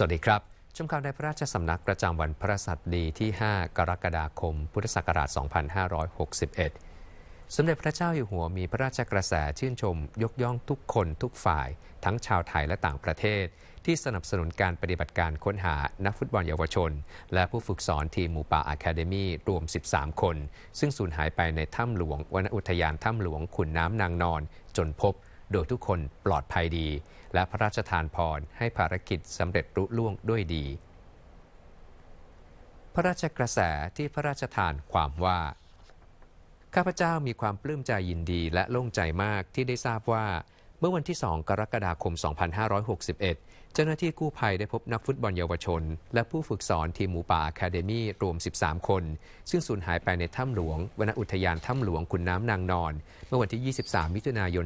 สวัสดีครับ ชมข่าวในพระราชสำนักประจำวันพระสัตดีที่ 5 กรกฎาคม พุทธศักราช 2561 สมเด็จพระเจ้าอยู่หัวมีพระราชกระแสชื่นชมยกย่องทุกคนทุกฝ่าย ทั้งชาวไทยและต่างประเทศ ที่สนับสนุนการปฏิบัติการค้นหา นักฟุตบอลเยาวชน และผู้ฝึกสอนทีมหมูป่าอะคาเดมี่รวม 13 คน ซึ่งสูญหายไปในถ้ำหลวงวนอุทยานถ้ำหลวงขุนน้ำนางนอนจนพบโดยทุกคนปลอดภัยดี และพระราชทานพรให้ภารกิจสำเร็จรุล่วงด้วยดี พระราชกระแสที่พระราชทานความว่า ข้าพเจ้ามีความปลื้มใจยินดีและโล่งใจมากที่ได้ทราบว่า เมื่อวันที่ 2 กรกฎาคม 2561เจ้าหน้าที่กู้ภัยได้พบนักฟุตบอลเยาวชน และผู้ฝึกสอนทีมหมูป่าแคเดมี่รวม 13 คน ซึ่งสูญหายไปในถ้ำหลวงวนอุทยานถ้ำหลวงขุนน้ำนางนอน เมื่อวันที่ 23 มิถุนายน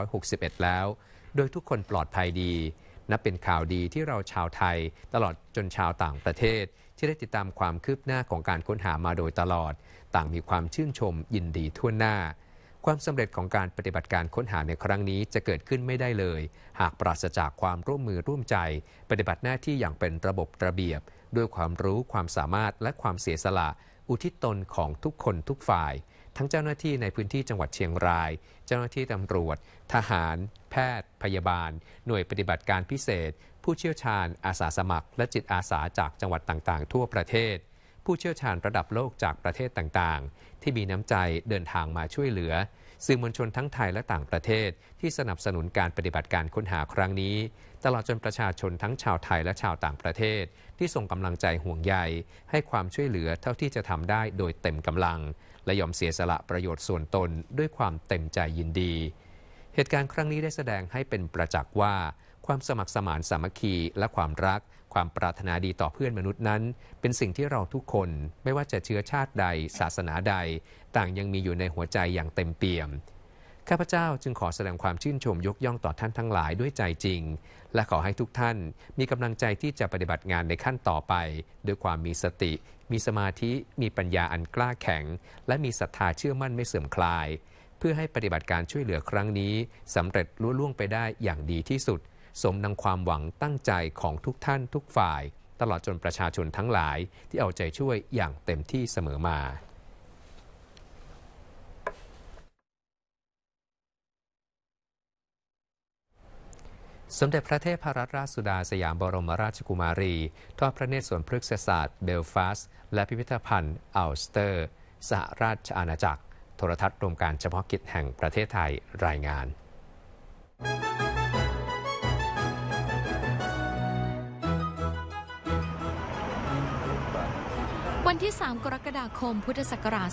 2561 แล้ว โดยทุกคนปลอดภัยดี นับเป็นข่าวดีที่เราชาวไทย ตลอดจนชาวต่างประเทศ ที่ได้ติดตามความคืบหน้าของการค้นหามาโดยตลอด ต่างมีความชื่นชมยินดีทั่วหน้าความสำเร็จของการปฏิบัติการค้นหาในครั้งนี้จะเกิดขึ้นไม่ได้เลย หากปราศจากความร่วมมือร่วมใจ ปฏิบัติหน้าที่อย่างเป็นระบบระเบียบ ด้วยความรู้ความสามารถและความเสียสละ อุทิศตนของทุกคนทุกฝ่าย ทั้งเจ้าหน้าที่ในพื้นที่จังหวัดเชียงราย เจ้าหน้าที่ตำรวจ ทหาร แพทย์ พยาบาล หน่วยปฏิบัติการพิเศษ ผู้เชี่ยวชาญ อาสาสมัคร และจิตอาสาจากจังหวัดต่างๆ ทั่วประเทศผู้เชี่ยวชาญระดับโลกจากประเทศต่างๆ ที่มีน้ำใจเดินทางมาช่วยเหลือสื่อมวลชนทั้งไทยและต่างประเทศที่สนับสนุนการปฏิบัติการค้นหาครั้งนี้ ตลอดจนประชาชนทั้งชาวไทยและชาวต่างประเทศ ที่ส่งกำลังใจห่วงใยให้ความช่วยเหลือเท่าที่จะทำได้โดยเต็มกำลัง และยอมเสียสละประโยชน์ส่วนตนด้วยความเต็มใจยินดี เหตุการณ์ครั้งนี้ได้แสดงให้เป็นประจักษ์ว่า ความสมัครสมานสามัคคีและความรักความปรารถนาดีต่อเพื่อนมนุษย์นั้นเป็นสิ่งที่เราทุกคนไม่ว่าจะเชื้อชาติใดศาสนาใดต่างยังมีอยู่ในหัวใจอย่างเต็มเปี่ยม ข้าพเจ้าจึงขอแสดงความชื่นชมยกย่องต่อท่านทั้งหลายด้วยใจจริงและขอให้ทุกท่านมีกำลังใจที่จะปฏิบัติงานในขั้นต่อไปด้วยความมีสติมีสมาธิมีปัญญาอันกล้าแข็งและมีศรัทธาเชื่อมั่นไม่เสื่อมคลายเพื่อให้ปฏิบัติการช่วยเหลือครั้งนี้สำเร็จลุล่วงไปได้อย่างดีที่สุดสมดังความหวังตั้งใจของทุกท่านทุกฝ่ายตลอดจนประชาชนทั้งหลาย ที่เอาใจช่วยอย่างเต็มที่เสมอมา สมเด็จพระเทพรัตนราชสุดาสยามบรมราชกุมารีทอดพระเนตรสวนพฤกษศาสตร์เบลฟาสและพิพิธภัณฑ์อัลสเตอร์ สหราชอาณาจักร โทรทัศน์รวมการเฉพาะกิจแห่งประเทศไทยรายงานันที่ 3 กรกฎาคม พุทธศักราช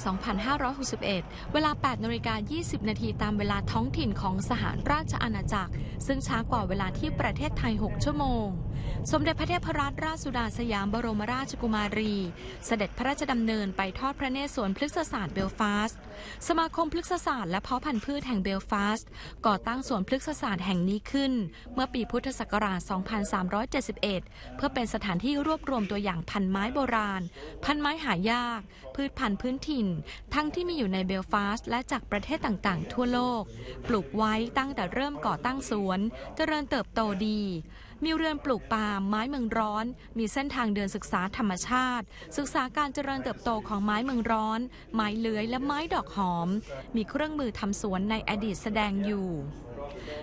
2561 เวลา 8นาฬิกา 20 นาทีตามเวลาท้องถิ่นของสหราชอาณาจักร ซึ่งช้ากว่าเวลาที่ประเทศไทย 6 ชั่วโมงสมเด็จพระเทพรัตนราชสุดาสยามบรมราชกุมารี เสด็จพระราชดำเนินไปทอดพระเนตรสวนพฤกษศาสตร์เบลฟาสต์สมาคมพฤกษศาสตร์และเพาะพันธุ์พืชแห่งเบลฟาสต์ก่อตั้งสวนพฤกษศาสตร์แห่งนี้ขึ้น เมื่อปีพุทธศักราช 2371 เพื่อเป็นสถานที่รวบรวมตัวอย่างพันไม้โบราณ พันไม้หายาก พืชพันธุ์พื้นถิ่น ทั้งที่มีอยู่ในเบลฟาสต์และจากประเทศต่าง ๆ ทั่วโลก ปลูกไว้ตั้งแต่เริ่มก่อตั้งสวน เจริญเติบโตดีมีเรือนปลูกปาล์มไม้เมืองร้อน มีเส้นทางเดินศึกษาธรรมชาติ ศึกษาการเจริญเติบโตของไม้เมืองร้อน ไม้เลื้อยและไม้ดอกหอม มีเครื่องมือทำสวนในอดีตแสดงอยู่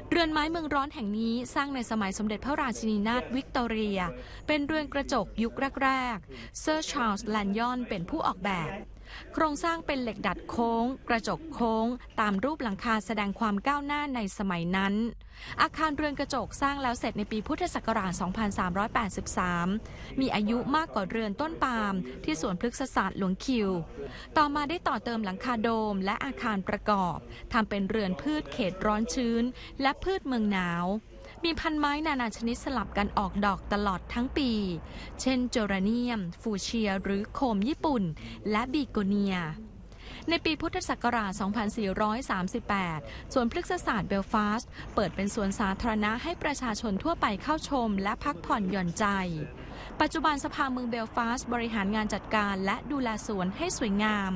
เรือนไม้เมืองร้อนแห่งนี้สร้างในสมัยสมเด็จพระราชินีนาถวิกตอเรียเป็นเรือนกระจกยุคแรกๆเซอร์ชาร์ลส์แลนยอนเป็นผู้ออกแบบโครงสร้างเป็นเหล็กดัดโค้งกระจกโค้ง ตามรูปหลังคาแสดงความก้าวหน้าในสมัยนั้น อาคารเรือนกระจกสร้างแล้วเสร็จในปีพุทธศักราช 2383 มีอายุมากกว่าเรือนต้นปาล์มที่สวนพฤกษศาสตร์หลวงคิว ต่อมาได้ต่อเติมหลังคาโดมและอาคารประกอบทำเป็นเรือนพืชเขตร้อนชื้นและพืชเมืองหนาวมีพันไม้นานาชนิดสลับกันออกดอกตลอดทั้งปี เช่น โจรเนียม ฟูเชีย หรือโคมญี่ปุ่น และบีโกเนีย ในปีพุทธศักราช 2438 สวนพฤกษศาสตร์เบลฟาสต์เปิดเป็นสวนสาธารณะให้ประชาชนทั่วไปเข้าชมและพักผ่อนหย่อนใจปัจจุบันสภาเมืองเบลฟาสต์บริหารงานจัดการและดูแลสวนให้สวยงาม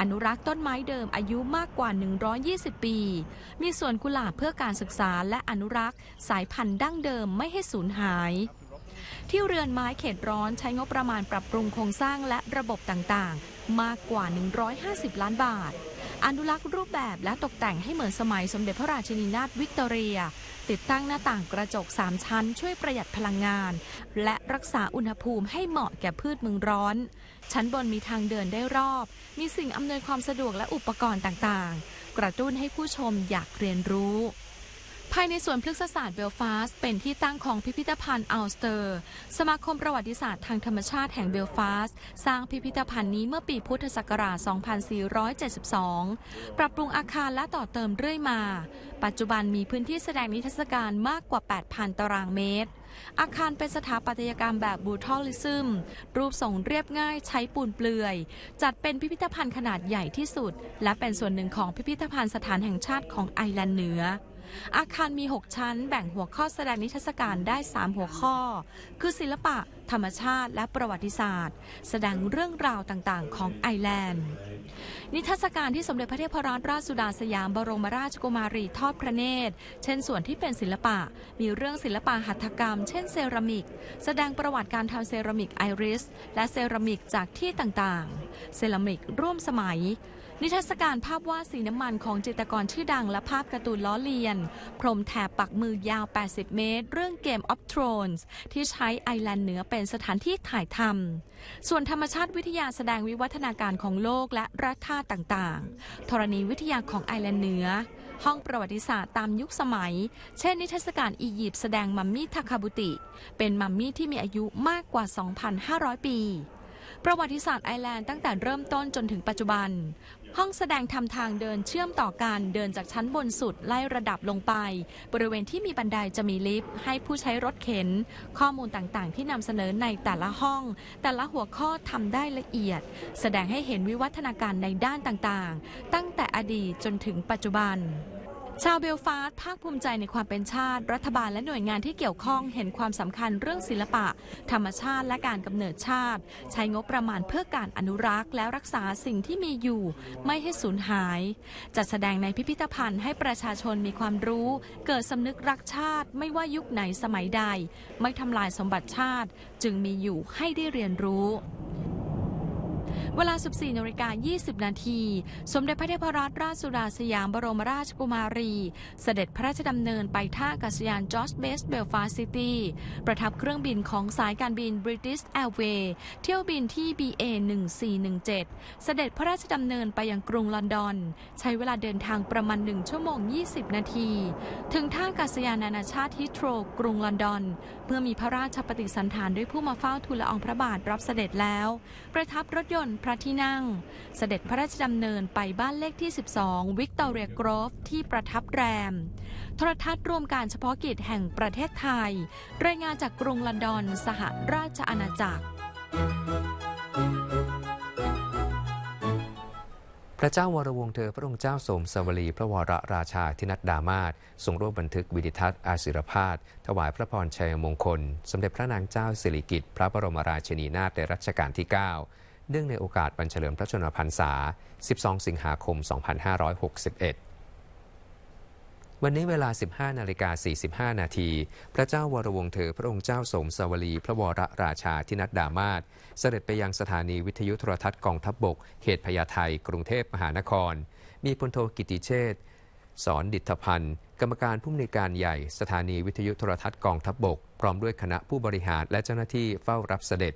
อนุรักษ์ต้นไม้เดิมอายุมากกว่า 120 ปี มีสวนกุหลาบเพื่อการศึกษาและอนุรักษ์สายพันธุ์ดั้งเดิมไม่ให้สูญหาย ที่เรือนไม้เขตร้อนใช้งบประมาณปรับปรุงโครงสร้างและระบบต่างๆ มากกว่า 150 ล้านบาทอนุรักษ์รูปแบบและตกแต่งให้เหมือนสมัยสมเด็จพระราชินีนาถวิกตอเรีย ติดตั้งหน้าต่างกระจก 3 ชั้นช่วยประหยัดพลังงาน และรักษาอุณหภูมิให้เหมาะแก่พืชเมืองร้อน ชั้นบนมีทางเดินได้รอบ มีสิ่งอำนวยความสะดวกและอุปกรณ์ต่างๆ กระตุ้นให้ผู้ชมอยากเรียนรู้ภายในสวนพฤกษศาสตร์เบลฟาสเป็นที่ตั้งของพิพิธภัณฑ์อัลสเตอร์ สมาคมประวัติศาสตร์ทางธรรมชาติแห่งเบลฟาสสร้างพิพิธภัณฑ์นี้เมื่อปีพุทธศักราช 2472 ปรับปรุงอาคารและต่อเติมเรื่อยมา ปัจจุบันมีพื้นที่แสดงนิทรรศการมากกว่า 8,000 ตารางเมตร อาคารเป็นสถาปัตยกรรมแบบบูทอลิซึมรูปทรงเรียบง่ายใช้ปูนเปลือย จัดเป็นพิพิธภัณฑ์ขนาดใหญ่ที่สุด และเป็นส่วนหนึ่งของพิพิธภัณฑ์สถานแห่งชาติของไอร์แลนด์เหนืออาคารมี 6 ชั้น แบ่งหัวข้อแสดงนิทรรศการได้ 3 หัวข้อ คือศิลปะธรรมชาติและประวัติศาสตร์ แสดงเรื่องราวต่างๆ ของไอแลนด์ นิทรรศการที่สมเด็จพระเทพรัตนราชสุดาสยามบรมราชกุมารีทอดพระเนตร เช่นส่วนที่เป็นศิลปะ มีเรื่องศิลปะหัตถกรรม เช่น เซรามิก แสดงประวัติการทำเซรามิกไอริสและเซรามิกจากที่ต่างๆ เซรามิกร่วมสมัย นิทรรศการภาพวาดสีน้ำมันของจิตรกรชื่อดังและภาพการ์ตูนล้อเลียน พรมแถบปักมือยาว 80 เมตร เรื่องเกมออฟทรอนส์ที่ใช้ไอแลนด์เหนือเป็นสถานที่ถ่ายทำส่วนธรรมชาติวิทยาแสดงวิวัฒนาการของโลกและรัฐาต่างๆ ธรณีวิทยาของไอแลนด์เหนือ ห้องประวัติศาสตร์ตามยุคสมัย เช่นนิทรรศการอียิปต์แสดงมัมมี่ทาคาบุติ เป็นมัมมี่ที่มีอายุมากกว่า 2,500 ปี ประวัติศาสตร์ไอแลนด์ตั้งแต่เริ่มต้นจนถึงปัจจุบันห้องแสดงทำทางเดินเชื่อมต่อกันเดินจากชั้นบนสุดไล่ระดับลงไป บริเวณที่มีบันไดจะมีลิฟต์ให้ผู้ใช้รถเข็น ข้อมูลต่างๆที่นำเสนอในแต่ละห้อง แต่ละหัวข้อทำได้ละเอียด แสดงให้เห็นวิวัฒนาการในด้านต่างๆ ตั้งแต่อดีตจนถึงปัจจุบันชาวเบลฟาสต์ภาคภูมิใจในความเป็นชาติ รัฐบาลและหน่วยงานที่เกี่ยวข้องเห็นความสำคัญเรื่องศิลปะ ธรรมชาติและการกำเนิดชาติ ใช้งบประมาณเพื่อการอนุรักษ์และรักษาสิ่งที่มีอยู่ ไม่ให้สูญหาย จัดแสดงในพิพิธภัณฑ์ให้ประชาชนมีความรู้ เกิดสำนึกรักชาติไม่ว่ายุคไหนสมัยใด ไม่ทำลายสมบัติชาติจึงมีอยู่ให้ได้เรียนรู้เวลา 14นาฬิกา20 นาที สมเด็จพระเทพรัตนราชสุดาสยามบรมราชกุมารี เสด็จพระราชดำเนินไปท่าอากาศยานจอร์จเบสเบลฟาซิตี้ประทับเครื่องบินของสายการบินบริติ s แอร์เวย์เที่ยวบินที่ BA 1417เสด็จพระราชดำเนินไปยังกรุงลอนดอน ใช้เวลาเดินทางประมาณ1ชั่วโมง 20 นาที ถึงท่าอากาศยานนานาชาติฮิตโตรกรุงลอนดอน เพื่อมีพระราชปฏิสันถานด้วยผู้มาเฝ้าทูลละอองพระบาทรับเสด็จแล้ว ประทับรถยนนพระที่นั่งเสด็จพระราชดำเนินไปบ้านเลขที่ 12 วิกตอเรียกรฟที่ประทับแรม โทรทัศน์รวมการเฉพาะกิจแห่งประเทศไทย รายงานจากกรุงลอนดอนสหราชอาณาจักร พระเจ้าวรวงเธอพระองค์เจ้าสมสวลีพระวรราชาธินัดดามาศทรงร่วมบันทึก วิดิทัศน์อาศิรพาสถวายพระพรชัยมงคลสมเด็จพระนางเจ้าสิริกิติ์พระบรมราชินีนาถในรัชกาลที่ 9เนื่องในโอกาสบรรเฉลิมพระชนมพรรษา 12 สิงหาคม 2561 วันนี้เวลา 15 นาฬิกา 45 นาที พระเจ้าวรวงเธอ พระองค์เจ้าสมสวลี พระวรราชาทินัดดามาศเสด็จไปยังสถานีวิทยุโทรทัศน์กองทัพบบกเขตพญาไท กรุงเทพมหานคร มีพลโทกิติเชษสอนดิตพันธ์กรรมการผู้มีนการใหญ่ สถานีวิทยุโทรทัศน์กองทัพบบก พร้อมด้วยคณะผู้บริหารและเจ้าหน้าที่เฝ้ารับเสด็จ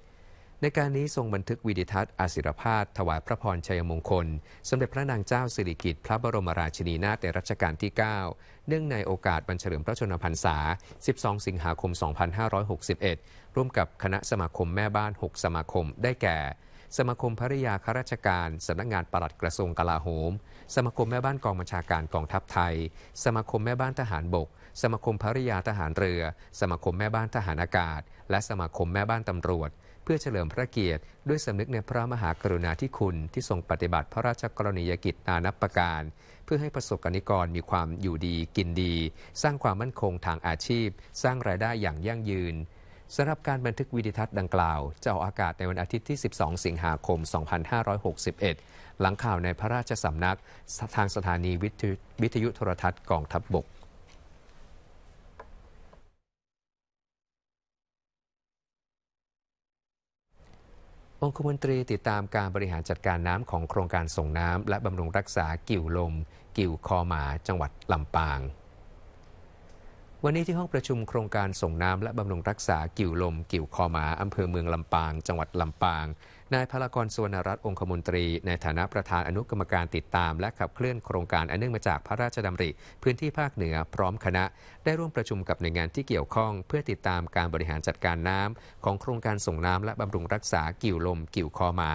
ในการนี้ทรงบันทึกวิดิทัศน์อาศิรพาสถวายพระพรชัยมงคลสมเด็จพระนางเจ้าสิริกิติ์พระบรมราชินีนาถในรัชกาลที่ 9 เนื่องในโอกาสบันเฉลิมพระชนมพรรษา 12 สิงหาคม 2561 ร่วมกับคณะสมาคมแม่บ้าน 6 สมาคมได้แก่ สมาคมภริยาข้าราชการสำนักงงานปลัดกระทรวงกลาโหม สมาคมแม่บ้านกองบัญชาการกองทัพไทย สมาคมแม่บ้านทหารบก สมาคมภริยาทหารเรือ สมาคมแม่บ้านทหารอากาศ และสมาคมแม่บ้านตำรวจพื่อเฉลิมพระเกียรติด้วยสำนึกในพระมหากรุณาธิคุณที่ทรงปฏิบัติพระราชกรณียกิจนานับประการ เพื่อให้ประสบกรณิกรมีความอยู่ดีกินดี สร้างความมั่นคงทางอาชีพ สร้างรายได้อย่างยั่งยืนสำหรับการบันทึกวิดิทัศน์ดังกล่าว จะออกอากาศในวันอาทิตย์ที่ 12 สิงหาคม 2561 หลังข่าวในพระราชสำนักทางสถานีวิทยุโทรทัศน์กองทัพบบกองคมนตรีติดตามการบริหารจัดการน้ำของโครงการส่งน้ำและบำรุงรักษากิ่วลมกิ่วคอหมา จังหวัดลำปาง วันนี้ที่ห้องประชุมโครงการส่งน้ำและบำรุงรักษากิ่วลมกิ่วคอหมาอำเภอเมืองลำปาง จังหวัดลำปางนายพลกรสุวรรณรัตน์องคมนตรีในฐานะประธานอนุกรรมการติดตาม และขับเคลื่อนโครงการอันเนื่องมาจากพระราชดำริพื้นที่ภาคเหนือพร้อมคณะ ได้ร่วมประชุมกับหน่วยงานที่เกี่ยวข้องเพื่อติดตามการบริหารจัดการน้ำของโครงการส่งน้ำและบำรุงรักษากิ่วลมกิ่วคอหมา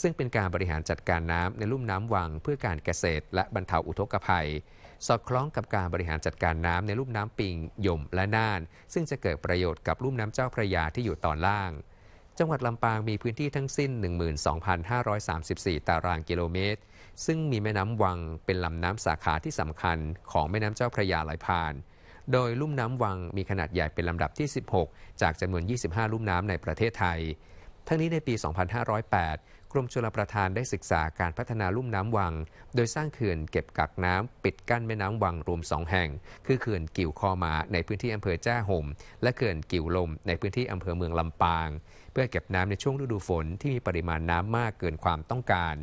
ซึ่งเป็นการบริหารจัดการน้ำในลุ่มน้ำวัง เพื่อการเกษตร และบรรเทาอุทกภัย สอดคล้องกับการบริหารจัดการน้ำในลุ่มน้ำปิงยมและน่านซึ่งจะเกิดประโยชน์กับลุ่มน้ำเจ้าพระยาที่อยู่ตอนล่างจังหวัดลำปางมีพื้นที่ทั้งสิ้น 12,534 ตารางกิโลเมตร ซึ่งมีแม่น้ำวังเป็นลำน้ำสาขาที่สำคัญของแม่น้ำเจ้าพระยาไหลผ่าน โดยลุ่มน้ำวังมีขนาดใหญ่เป็นลำดับที่ 16 จากจำนวน25 ลุ่มน้ำในประเทศไทย ทั้งนี้ในปี 2508 กรมชลประทานได้ศึกษาการพัฒนาลุ่มน้ำวัง โดยสร้างเขื่อนเก็บกักน้ำปิดกั้นแม่น้ำวังรวมสองแห่ง คือเขื่อนกิ่วคอมาในพื้นที่อำเภอแจ้ห่ม และเขื่อนกิ่วลมในพื้นที่อำเภอเมืองลำปางเพื่อเก็บน้ำในช่วงฤดูฝนที่มีปริมาณน้ำมากเกินความต้องการ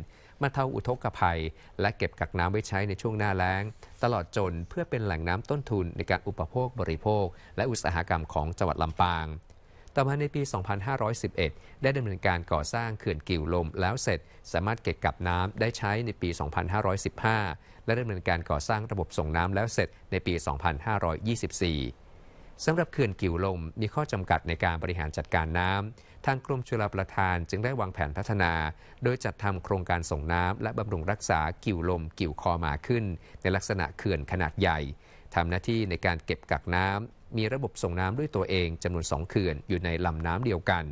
มาเท่าอุทกภัย และเก็บกักน้ำไว้ใช้ในช่วงหน้าแล้ง ตลอดจนเพื่อเป็นแหล่งน้ำต้นทุนในการอุปโภคบริโภค และอุตสาหกรรมของจังหวัดลำปางต่อมาในปี 2511 ได้ดำเนินการก่อสร้างเขื่อนกิ่วลมแล้วเสร็จสามารถเก็บกับน้ำได้ใช้ในปี 2515 และดำเนินการก่อสร้างระบบส่งน้ำแล้วเสร็จในปี 2524สำหรับเขื่อนกิ่วลมมีข้อจำกัดในการบริหารจัดการน้ำ ทางกรมชลประทานจึงได้วางแผนพัฒนา โดยจัดทำโครงการส่งน้ำและบำรุงรักษา กิ่วลมกิ่วคอหมาขึ้น ในลักษณะเขื่อนขนาดใหญ่ทำหน้าที่ในการเก็บกักน้ำมีระบบส่งน้ำด้วยตัวเองจำนวนสองเขื่อนอยู่ในลำน้ำเดียวกัน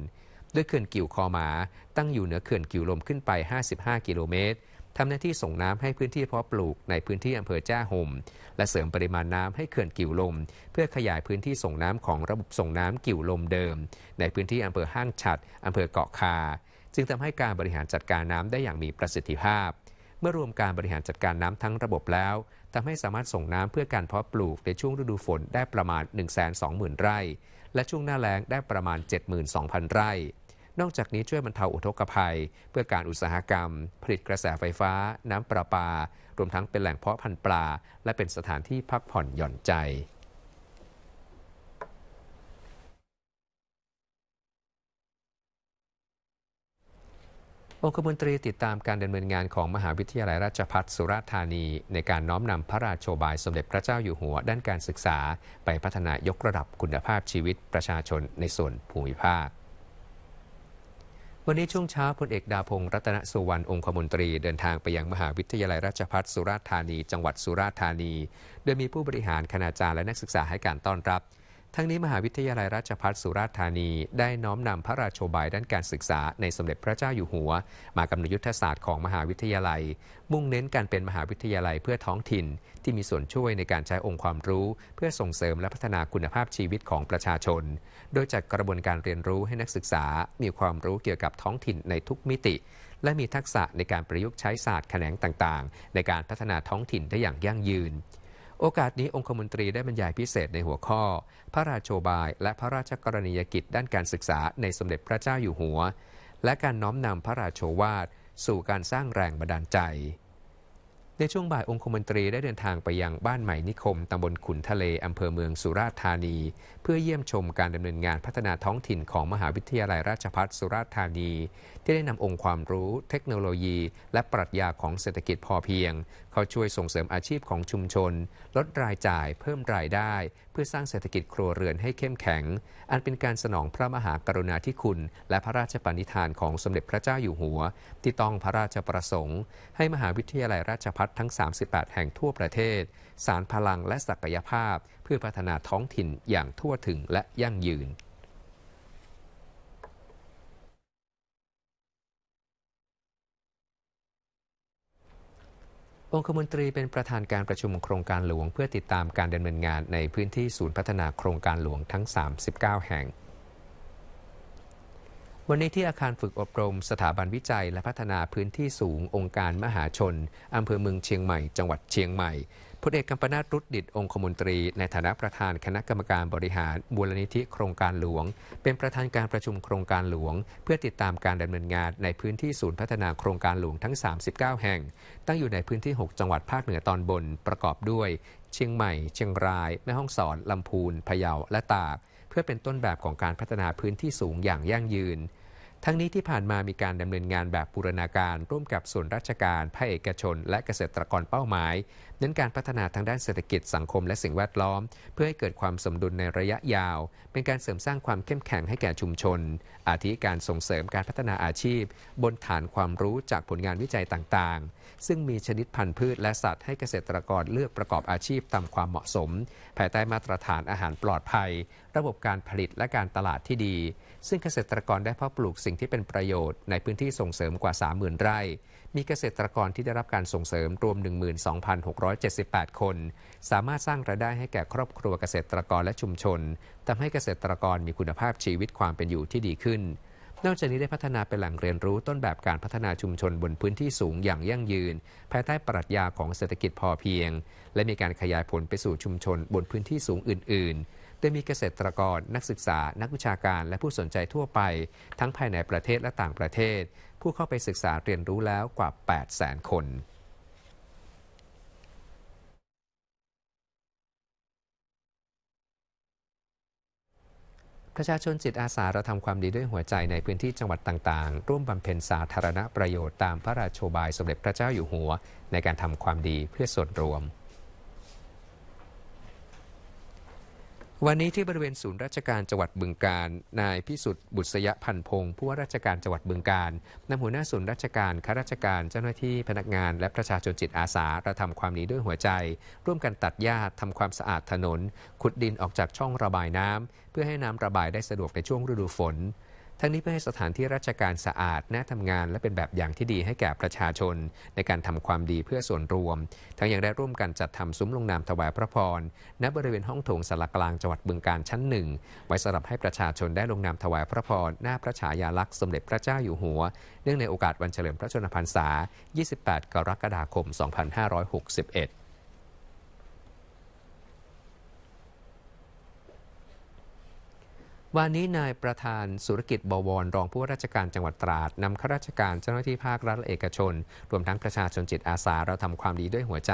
ด้วยเขื่อนกิ่วคอหมา ตั้งอยู่เหนือเขื่อนกิ่วลมขึ้นไป55กิโลเมตรทำหน้าที่ส่งน้ำให้พื้นที่เพาะปลูกในพื้นที่อำเภอจ้าห่ม และเสริมปริมาณน้ำให้เขื่อนกิ่วลม เพื่อขยายพื้นที่ส่งน้ำของระบบส่งน้ำกิ่วลมเดิม ในพื้นที่อำเภอห้างฉัดอำเภอเกาะคา จึงทำให้การบริหารจัดการน้ำได้อย่างมีประสิทธิภาพ เมื่อรวมการบริหารจัดการน้ำทั้งระบบแล้วทำให้สามารถส่งน้ำเพื่อการเพาะปลูกในช่วงฤดูฝนได้ประมาณ120,000 ไร่ และช่วงหน้าแล้งได้ประมาณ 72,000 ไร่นอกจากนี้ช่วยบรรเทาอุทกภัย เพื่อการอุตสาหกรรม ผลิตกระแสไฟฟ้า น้ำประปา รวมทั้งเป็นแหล่งเพาะพันธุ์ปลา และเป็นสถานที่พักผ่อนหย่อนใจ องคมนตรีติดตามการดำเนินงานของมหาวิทยาลัยราชภัฏสุราษฎร์ธานี ในการน้อมนำพระราชโอบายสมเด็จพระเจ้าอยู่หัวด้านการศึกษาไปพัฒนายกระดับคุณภาพชีวิตประชาชนในส่วนภูมิภาควันนี้ช่วงเช้าพลเอกดาพงศ์รัตนสุวรรณองคมนตรีเดินทางไปยังมหาวิทยาลัยราชภัฏสุราษฎร์ธานี จังหวัดสุราษฎร์ธานี โดยมีผู้บริหารคณาจารย์ และนักศึกษาให้การต้อนรับทั้งนี้ มหาวิทยาลัยราชภัฏสุราษฎร์ธานี ได้น้อมนำพระราชบายด้านการศึกษาในสมเด็จพระเจ้าอยู่หัว มากำหนดยุทธศาสตร์ของมหาวิทยาลัย มุ่งเน้นการเป็นมหาวิทยาลัยเพื่อท้องถิ่นที่มีส่วนช่วยในการใช้องค์ความรู้ เพื่อส่งเสริมและพัฒนาคุณภาพชีวิตของประชาชน โดยจัดกระบวนการเรียนรู้ให้นักศึกษามีความรู้เกี่ยวกับท้องถิ่นในทุกมิติ และมีทักษะในการประยุกต์ใช้ศาสตร์แขนงต่างๆ ในการพัฒนาท้องถิ่นได้อย่างยั่งยืนโอกาสนี้องคมนตรีได้บรรยายพิเศษในหัวข้อ พระราชโอบายและพระราชกรณียกิจด้านการศึกษาในสมเด็จพระเจ้าอยู่หัว และการน้อมนำพระราชโชวาทสู่การสร้างแรงบันดาลใจในช่วงบ่ายองคมนตรีได้เดินทางไปยังบ้านใหม่นิคมตำบลขุนทะเลอำเภอเมืองสุราษฎร์ธานี เพื่อเยี่ยมชมการดำเนินงานพัฒนาท้องถิ่นของมหาวิทยาลัยราชภัฏสุราษฎร์ธานี ที่ได้นำองค์ความรู้เทคโนโลยีและปรัชญาของเศรษฐกิจพอเพียง เข้าช่วยส่งเสริมอาชีพของชุมชน ลดรายจ่ายเพิ่มรายได้เพื่อสร้างเศรษฐกิจครัวเรือนให้เข้มแข็ง อันเป็นการสนองพระมหากรุณาธิคุณ และพระราชปณิธานของสมเด็จพระเจ้าอยู่หัว ที่ต้องพระราชประสงค์ ให้มหาวิทยาลัยราชพัฒทั้ง 38 แห่งทั่วประเทศ สารพลังและศักยภาพเพื่อพัฒนาท้องถิ่นอย่างทั่วถึงและยั่งยืนองคมนตรีเป็นประธานการประชุมโครงการหลวงเพื่อติดตามการดำเนินงานในพื้นที่ศูนย์พัฒนาโครงการหลวงทั้ง 39 แห่ง วันนี้ที่อาคารฝึกอบรมสถาบันวิจัยและพัฒนาพื้นที่สูงองค์การมหาชน อำเภอเมืองเชียงใหม่ จังหวัดเชียงใหม่พลเอกกัมปนาตรุดดิตองคมนตรี ในฐานะประธานคณะกรรมการบริหารบูรณิธิโครงการหลวง เป็นประธานการประชุมโครงการหลวง เพื่อติดตามการดำเนินงานในพื้นที่ศูนย์พัฒนาโครงการหลวงทั้ง 39 แห่ง ตั้งอยู่ในพื้นที่ 6 จังหวัดภาคเหนือตอนบน ประกอบด้วยเชียงใหม่ เชียงรายแม่ฮ่องสอนลำพูนพะเยาและตาก เพื่อเป็นต้นแบบของการพัฒนาพื้นที่สูงอย่างยั่งยืนทั้งนี้ที่ผ่านมามีการดำเนินงานแบบบูรณาการ ร่วมกับส่วนราชการ ภาคเอกชน และเกษตรกรเป้าหมาย เน้นการพัฒนาทางด้านเศรษฐกิจสังคมและสิ่งแวดล้อม เพื่อให้เกิดความสมดุลในระยะยาว เป็นการเสริมสร้างความเข้มแข็งให้แก่ชุมชน อาทิการส่งเสริมการพัฒนาอาชีพ บนฐานความรู้จากผลงานวิจัยต่างๆ ซึ่งมีชนิดพันธุ์พืช และสัตว์ให้เกษตรกรเลือกประกอบอาชีพตามความเหมาะสมภายใต้มาตรฐานอาหารปลอดภัย ระบบการผลิตและการตลาดที่ดีซึ่งเกษตรกรได้เพาะปลูกสิ่งที่เป็นประโยชน์ในพื้นที่ส่งเสริมกว่า 30,000 ไร่ มีเกษตรกรที่ได้รับการส่งเสริมรวม 12,678 คน สามารถสร้างรายได้ให้แก่ครอบครัวเกษตรกรและชุมชน ทำให้เกษตรกรมีคุณภาพชีวิตความเป็นอยู่ที่ดีขึ้น นอกจากนี้ได้พัฒนาเป็นแหล่งเรียนรู้ต้นแบบการพัฒนาชุมชนบนพื้นที่สูงอย่างยั่งยืน ภายใต้ปรัชญาของเศรษฐกิจพอเพียง และมีการขยายผลไปสู่ชุมชนบนพื้นที่สูงอื่น ๆโดยมีเกษตรกรนักศึกษานักวิชาการและผู้สนใจทั่วไป ทั้งภายในประเทศและต่างประเทศ ผู้เข้าไปศึกษาเรียนรู้แล้วกว่า 800,000 คนประชาชนจิตอาสาเราทำความดีด้วยหัวใจในพื้นที่จังหวัดต่างๆ ร่วมบำเพ็ญสาธารณประโยชน์ตามพระราชโชบายสมเด็จพระเจ้าอยู่หัว ในการทำความดีเพื่อส่วนรวมวันนี้ที่บริเวณศูนย์ราชการจังหวัดบึงการนายพิสุทธิ์บุษยพันธ์พงศ์ผู้ว่าราชการจังหวัดบึงการนำหัวหน้าศูนย์ราชการข้าราชการเจ้าหน้าที่พนักงานและประชาชนจิตอาสากระทำความนี้ด้วยหัวใจ ร่วมกันตัดหญ้าทำความสะอาดถนน ขุดดินออกจากช่องระบายน้ำเพื่อให้น้ำระบายได้สะดวกในช่วงฤดูฝนทั้งนี้เพื่อให้สถานที่ราชการสะอาด น่าทำงานและเป็นแบบอย่างที่ดีให้แก่ประชาชน ในการทำความดีเพื่อส่วนรวม ทั้งยังได้ร่วมกันจัดทำซุ้มลงนามถวายพระพรณบริเวณห้องโถงสารกลางจังหวัดบึงการชั้นหนึ่งไว้สำหรับให้ประชาชนได้ลงนามถวายพระพร หน้าพระฉายาลักษณ์สมเด็จพระเจ้าอยู่หัว เนื่องในโอกาสวันเฉลิมพระชนมพรรษา 28 กรกฎาคม 2561วันนี้นายประธานสุรกิจบวรรองผู้ว่าราชการจังหวัดตราดนำข้าราชการเจ้าหน้าที่ภาครัฐและเอกชน รวมทั้งประชาชนจิตอาสาเราทำความดีด้วยหัวใจ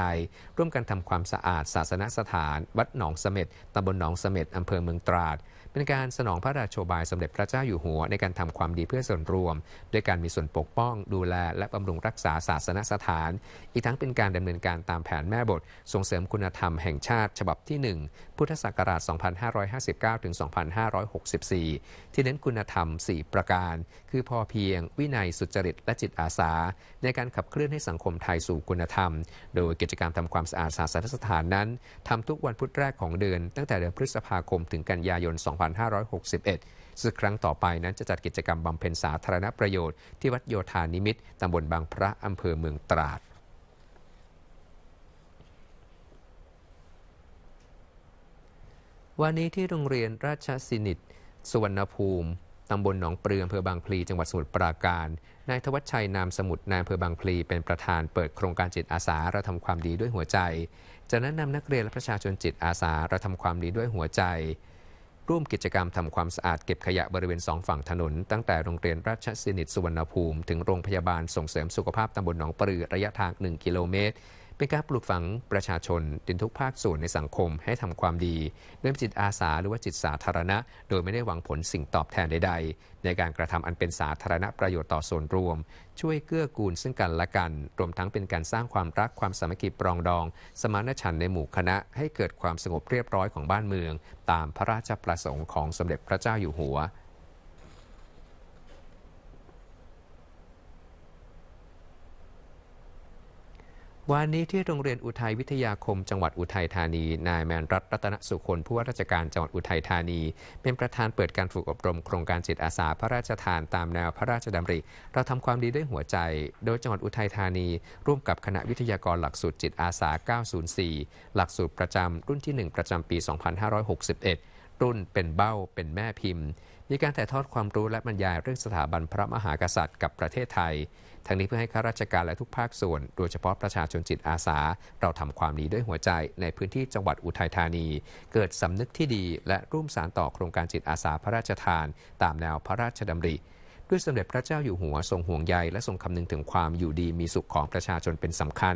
ร่วมกันทำความสะอาด ศาสนสถาน วัดหนองเสม็ดตำบลหนองเสม็ดอำเภอเมืองตราดเป็นการสนองพระราชโอบายสมเด็จพระเจ้าอยู่หัวในการทำความดีเพื่อส่วนรวม ด้วยการมีส่วนปกป้อง ดูแลและบำรุงรักษาศาสนสถาน อีกทั้งเป็นการดำเนินการตามแผนแม่บท ส่งเสริมคุณธรรมแห่งชาติฉบับที่ 1 พุทธศักราช 2559ถึง2564 ที่เน้นคุณธรรม 4 ประการคือพอเพียง วินัยสุจริต และจิตอาสา ในการขับเคลื่อนให้สังคมไทยสู่คุณธรรม โดยกิจกรรมทำความสะอาดศาสนสถานนั้นทำทุกวันพุธแรกของเดือนตั้งแต่เดือนพฤษภาคมถึงกันยายน2 5 2561ซึ่งครั้งต่อไปนั้นจะจัดกิจกรรมบำเพ็ญสาธารณประโยชน์ที่วัดโยธานิมิตตำบลบางพระอำเภอเมืองตราด วันนี้ที่โรงเรียนราชสินิตสุวรรณภูมิตำบลหนองปลืออำเภอบางพลีจังหวัดสมุทรปราการ นายทวัชชัยนามสมุทรนายอำเภอบางพลีเป็นประธานเปิดโครงการจิตอาสาเราทำความดีด้วยหัวใจ จะนั้นนำนักเรียนและประชาชนจิตอาสาเราทำความดีด้วยหัวใจร่วมกิจกรรมทำความสะอาดเก็บขยะบริเวณสองฝั่งถนนตั้งแต่โรงเรียนราชสินิตสุวรรณภูมิถึงโรงพยาบาลส่งเสริมสุขภาพตำบลหนองปลือระยะทาง1กิโลเมตรเป็นการปลูกฝังประชาชนดินทุกภาคส่วนในสังคมให้ทำความดีด้วยจิตอาสาหรือว่าจิตสาธารณะ โดยไม่ได้หวังผลสิ่งตอบแทนใดๆ ในการกระทำอันเป็นสาธารณประโยชน์ต่อส่วนรวม ช่วยเกื้อกูลซึ่งกันและกัน รวมทั้งเป็นการสร้างความรักความสามัคคีปรองดอง สมานฉันท์ในหมู่คณะให้เกิดความสงบเรียบร้อยของบ้านเมือง ตามพระราชประสงค์ของสมเด็จพระเจ้าอยู่หัววันนี้ที่โรงเรียนอุทัยวิทยาคมจังหวัดอุทัยธานี นายแมนรัตรัตนสุคนผู้ว่าราชการจังหวัดอุทัยธานี เป็นประธานเปิดการฝึกอบรม โครงการจิตอาสาพระราชทานตามแนวพระราชดำริ เราทำความดีด้วยหัวใจ โดยจังหวัดอุทัยธานี ร่วมกับคณะวิทยากรหลักสูตรจิตอาสา 904 หลักสูตรประจำรุ่นที่ 1 ประจำปี 2561 รุ่นเป็นเบ้าเป็นแม่พิมพ์มีการถ่ายทอดความรู้และบรรยายเรื่องสถาบันพระมหากษัตริย์กับประเทศไทยทั้งนี้เพื่อให้ข้าราชการและทุกภาคส่วน โดยเฉพาะประชาชนจิตอาสา เราทำความดีด้วยหัวใจในพื้นที่จังหวัดอุทัยธานี เกิดสำนึกที่ดี และร่วมสานต่อโครงการจิตอาสาพระราชทาน ตามแนวพระราชดำริด้วยสมเด็จพระเจ้าอยู่หัวทรงห่วงใยและทรงคำนึงถึงความอยู่ดีมีสุขของประชาชนเป็นสำคัญ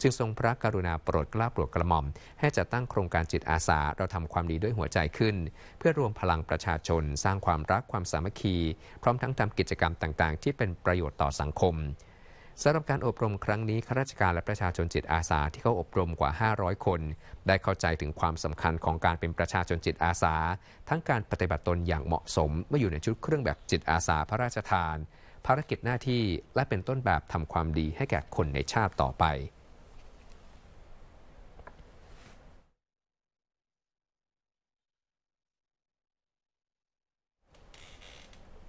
จึงทรงพระกรุณาโปรดกล้าโปรดกระหม่อมให้จัดตั้งโครงการจิตอาสา เราทำความดีด้วยหัวใจขึ้น เพื่อรวมพลังประชาชน สร้างความรักความสามัคคี พร้อมทั้งทำกิจกรรมต่างๆ ที่เป็นประโยชน์ต่อสังคมสำหรับการอบรมครั้งนี้ข้าราชการและประชาชนจิตอาสาที่เข้าอบรมกว่า 500 คน ได้เข้าใจถึงความสำคัญของการเป็นประชาชนจิตอาสา ทั้งการปฏิบัติตนอย่างเหมาะสมเมื่ออยู่ในชุดเครื่องแบบจิตอาสาพระราชทาน ภารกิจหน้าที่และเป็นต้นแบบทำความดีให้แก่คนในชาติต่อไป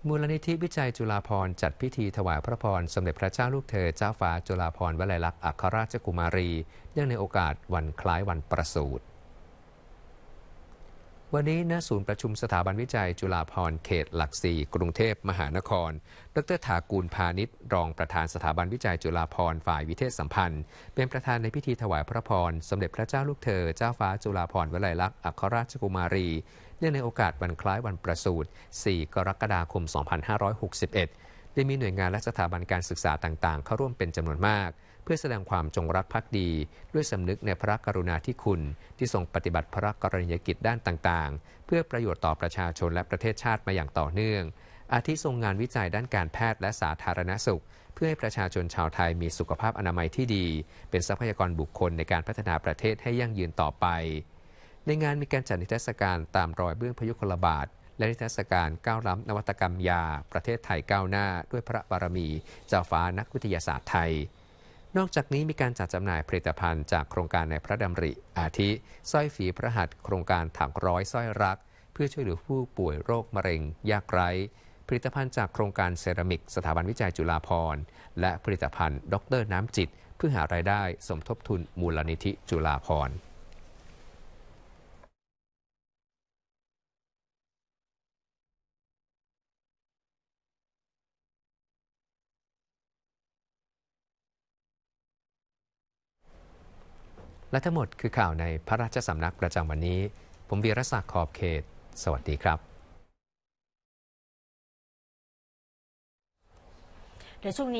มูลนิธิวิจัยจุฬาภรณ์จัดพิธีถวายพระพรสมเด็จพระเจ้าลูกเธอเจ้าฟ้าจุฬาภรณ์วลัยลักษณ์อัครราชกุมารีเนื่องในโอกาสวันคล้ายวันประสูติวันนี้ณศูนย์ประชุมสถาบันวิจัยจุฬาภรณ์เขตหลักสี่กรุงเทพมหานคร ดรถากูลพาณิชย์รองประธานสถาบันวิจัยจุฬาภรณ์ฝ่ายวิเทศสัมพันธ์เป็นประธานในพิธีถวายพระพรสมเด็จพระเจ้าลูกเธอ เจ้าฟ้าจุฬาภรณ์วลัยลักษณ์อัครราชกุมารีเนื่องในโอกาสวันคล้ายวันประสูติ4กรกฎาคม 2561 ได้มีหน่วยงานและสถาบันการศึกษาต่าง ๆ เข้าร่วมเป็นจำนวนมากเพื่อแสดงความจงรักภักดีด้วยสำนึกในพระกรุณาธิคุณที่ทรงปฏิบัติพระกรณียกิจด้านต่างๆ เพื่อประโยชน์ต่อประชาชนและประเทศชาติมาอย่างต่อเนื่อง อาทิทรงงานวิจัยด้านการแพทย์และสาธารณสุข เพื่อให้ประชาชนชาวไทยมีสุขภาพอนามัยที่ดี เป็นทรัพยากรบุคคลในการพัฒนาประเทศให้ยั่งยืนต่อไป ในงานมีการจัดนิทรรศการตามรอยเบื้องพยุคลบาทและนิทรรศการก้าวล้ำนวัตกรรมยา ประเทศไทยก้าวหน้าด้วยพระบารมีเจ้าฟ้านักวิทยาศาสตร์ไทยนอกจากนี้มีการจัดจำหน่ายผลิตภัณฑ์จากโครงการในพระดำริ อาทิสร้อยฝีพระหัตถ์โครงการถังร้อยสร้อยรัก เพื่อช่วยเหลือผู้ป่วยโรคมะเร็ง ยากไร้ ผลิตภัณฑ์จากโครงการเซรามิกสถาบันวิจัยจุฬาภรณ์และผลิตภัณฑ์ด็อกเตอร์น้ำจิตเพื่อหารายได้สมทบทุนมูลนิธิจุฬาภรณ์และทั้งหมดคือข่าวในพระราชสำนักประจำวันนี้ ผมวีรศักดิ์ ขอบเขต สวัสดีครับเดี๋ยวช่วงนี้